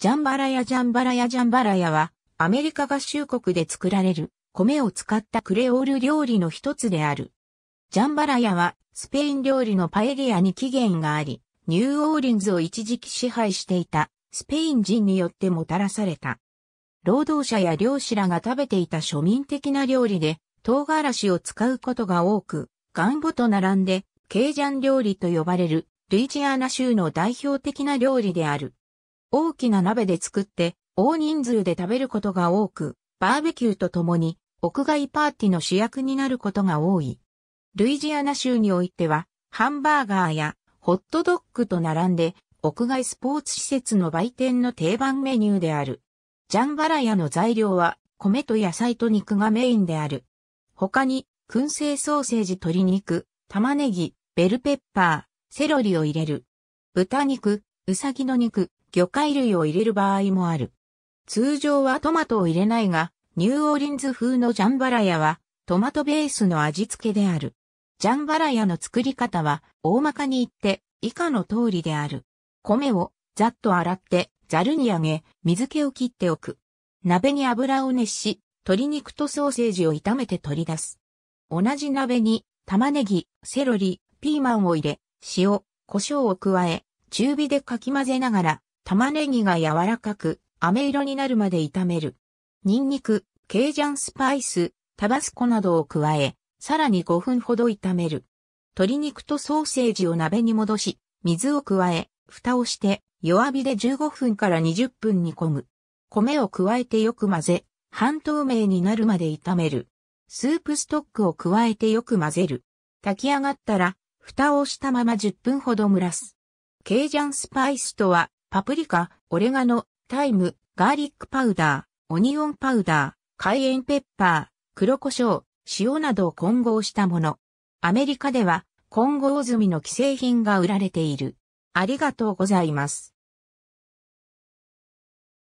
ジャンバラヤジャンバラヤジャンバラヤは、アメリカ合衆国で作られる、米を使ったクレオール料理の一つである。ジャンバラヤは、スペイン料理のパエリアに起源があり、ニューオーリンズを一時期支配していた、スペイン人によってもたらされた。労働者や漁師らが食べていた庶民的な料理で、唐辛子を使うことが多く、ガンボと並んで、ケージャン料理と呼ばれる、ルイジアナ州の代表的な料理である。大きな鍋で作って、大人数で食べることが多く、バーベキューと共に、屋外パーティーの主役になることが多い。ルイジアナ州においては、ハンバーガーやホットドッグと並んで、屋外スポーツ施設の売店の定番メニューである。ジャンバラヤの材料は、米と野菜と肉がメインである。他に、燻製ソーセージ鶏肉、玉ねぎ、ベルペッパー、セロリを入れる。豚肉、うさぎの肉、魚介類を入れる場合もある。通常はトマトを入れないが、ニューオーリンズ風のジャンバラヤはトマトベースの味付けである。ジャンバラヤの作り方は大まかに言って以下の通りである。米をざっと洗ってざるにあげ、水気を切っておく。鍋に油を熱し、鶏肉とソーセージを炒めて取り出す。同じ鍋に玉ねぎ、セロリ、ピーマンを入れ、塩、胡椒を加え、中火でかき混ぜながら玉ねぎが柔らかく、飴色になるまで炒める。ニンニク、ケイジャンスパイス、タバスコなどを加え、さらに5分ほど炒める。鶏肉とソーセージを鍋に戻し、水を加え、蓋をして、弱火で15分から20分煮込む。米を加えてよく混ぜ、半透明になるまで炒める。スープストックを加えてよく混ぜる。炊き上がったら、蓋をしたまま10分ほど蒸らす。ケイジャンスパイスとは、パプリカ、オレガノ、タイム、ガーリックパウダー、オニオンパウダー、カイエンペッパー、黒胡椒、塩などを混合したもの。アメリカでは混合済みの既製品が売られている。ありがとうございます。